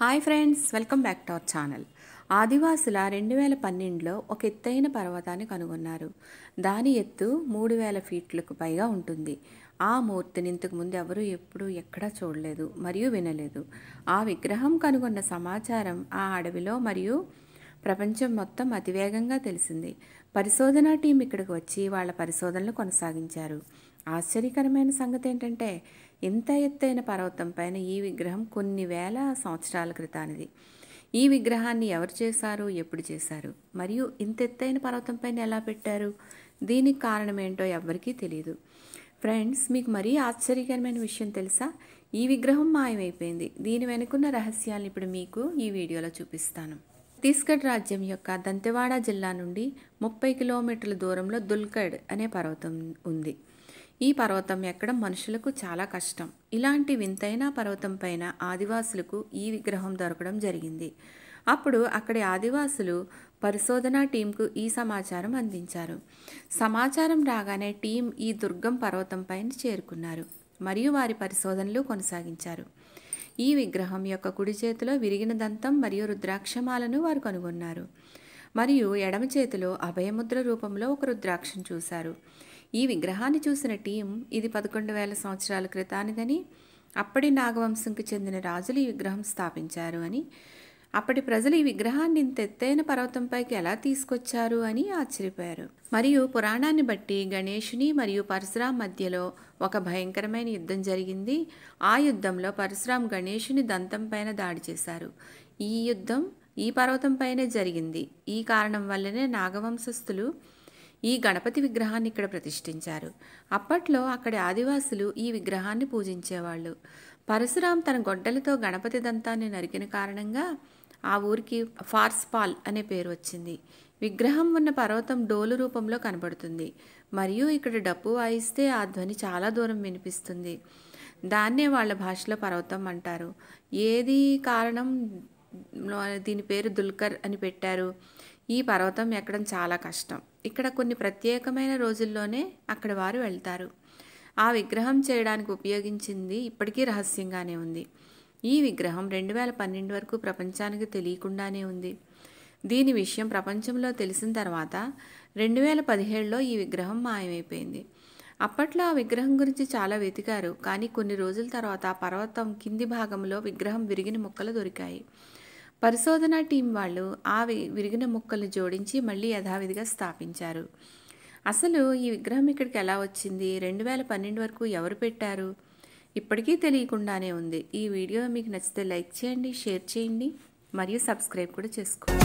hi friends welcome back to our channel ఆదివాసుల రెండు వేల పన్నెండులో ఒక ఎత్తైన పర్వతాన్ని కనుగొన్నారు దాని ఎత్తు మూడు వేల ఫీట్లకు పైగా ఉంటుంది ఆ మూర్తిని ఇంతకుముందు ఎవరూ ఎప్పుడూ ఎక్కడా చూడలేదు మరియు వినలేదు ఆ విగ్రహం కనుగొన్న సమాచారం ఆ అడవిలో మరియు ప్రపంచం మొత్తం అతివేగంగా తెలిసింది పరిశోధనా టీం ఇక్కడికి వచ్చి వాళ్ళ పరిశోధనలు కొనసాగించారు ఆశ్చర్యకరమైన సంగతి ఏంటంటే ఇంత ఎత్తైన పర్వతం పైన ఈ విగ్రహం కొన్ని వేల సంవత్సరాల క్రితానిది ఈ విగ్రహాన్ని ఎవరు చేశారు ఎప్పుడు చేశారు మరియు ఇంత ఎత్తైన పర్వతం పైన ఎలా పెట్టారు దీనికి కారణం ఏంటో ఎవ్వరికీ తెలియదు ఫ్రెండ్స్ మీకు మరీ ఆశ్చర్యకరమైన విషయం తెలుసా ఈ విగ్రహం మాయమైపోయింది దీని వెనుకున్న రహస్యాన్ని ఇప్పుడు మీకు ఈ వీడియోలో చూపిస్తాను తీస్గఢ్ రాజ్యం యొక్క దంతెవాడ జిల్లా నుండి ముప్పై కిలోమీటర్ల దూరంలో దుల్కడ్ అనే పర్వతం ఉంది ఈ పర్వతం ఎక్కడం మనుషులకు చాలా కష్టం ఇలాంటి వింతైన పర్వతం పైన ఆదివాసులకు ఈ విగ్రహం దొరకడం జరిగింది అప్పుడు అక్కడి ఆదివాసులు పరిశోధన టీంకు ఈ సమాచారం అందించారు సమాచారం రాగానే టీం ఈ దుర్గం పర్వతం పైన చేరుకున్నారు మరియు వారి పరిశోధనలు కొనసాగించారు ఈ విగ్రహం యొక్క కుడి చేతిలో విరిగిన దంతం మరియు రుద్రాక్షమాలను వారు కనుగొన్నారు మరియు ఎడమ చేతిలో అభయముద్ర రూపంలో ఒక రుద్రాక్షం చూశారు ఈ విగ్రహాన్ని చూసిన టీం ఇది పదకొండు వేల సంవత్సరాల క్రితానిదని అప్పటి నాగవంశంకి చెందిన రాజులు ఈ విగ్రహం స్థాపించారు అని అప్పటి ప్రజలు ఈ విగ్రహాన్ని ఇంత ఎత్తైన పర్వతంపైకి ఎలా తీసుకొచ్చారు అని ఆశ్చర్యపోయారు మరియు పురాణాన్ని బట్టి గణేషుని మరియు పరశురాం మధ్యలో ఒక భయంకరమైన యుద్ధం జరిగింది ఆ యుద్ధంలో పరశురాం గణేషుని దంతం పైన దాడి చేశారు ఈ యుద్ధం ఈ పర్వతం పైనే జరిగింది ఈ కారణం వల్లనే నాగవంశస్థులు ఈ గణపతి విగ్రహాన్ని ఇక్కడ ప్రతిష్ఠించారు అప్పట్లో అక్కడి ఆదివాసులు ఈ విగ్రహాన్ని పూజించేవాళ్ళు పరశురాం తన గొడ్డలతో గణపతి దంతాన్ని నరికిన కారణంగా ఆ ఊరికి ఫార్స్పాల్ అనే పేరు వచ్చింది విగ్రహం ఉన్న పర్వతం డోలు రూపంలో కనబడుతుంది మరియు ఇక్కడ డప్పు వాయిస్తే ఆ ధ్వని చాలా దూరం వినిపిస్తుంది దాన్నే వాళ్ళ భాషలో పర్వతం అంటారు ఏది కారణం దీని పేరు దుల్కర్ అని పెట్టారు ఈ పర్వతం ఎక్కడం చాలా కష్టం ఇక్కడ కొన్ని ప్రత్యేకమైన రోజుల్లోనే అక్కడ వారు వెళ్తారు ఆ విగ్రహం చేయడానికి ఉపయోగించింది ఇప్పటికీ రహస్యంగానే ఉంది ఈ విగ్రహం రెండు వేల పన్నెండు వరకు ప్రపంచానికి తెలియకుండానే ఉంది దీని విషయం ప్రపంచంలో తెలిసిన తర్వాత రెండు వేల పదిహేడులో ఈ విగ్రహం మాయమైపోయింది అప్పట్లో ఆ విగ్రహం గురించి చాలా వెతికారు కానీ కొన్ని రోజుల తర్వాత పర్వతం కింది భాగంలో విగ్రహం విరిగిన ముక్కలు దొరికాయి పరిశోధన టీం వాళ్ళు ఆ విరిగిన ముక్కలు జోడించి మళ్ళీ యథావిధిగా స్థాపించారు అసలు ఈ విగ్రహం ఇక్కడికి ఎలా వచ్చింది రెండు వేల పన్నెండు వరకు ఎవరు పెట్టారు ఇప్పటికీ తెలియకుండానే ఉంది ఈ వీడియో మీకు నచ్చితే లైక్ చేయండి షేర్ చేయండి మరియు సబ్స్క్రైబ్ కూడా చేసుకోండి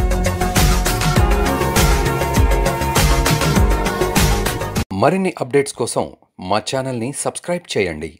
మరిన్ని అప్డేట్స్ కోసం మా ఛానల్ని సబ్స్క్రైబ్ చేయండి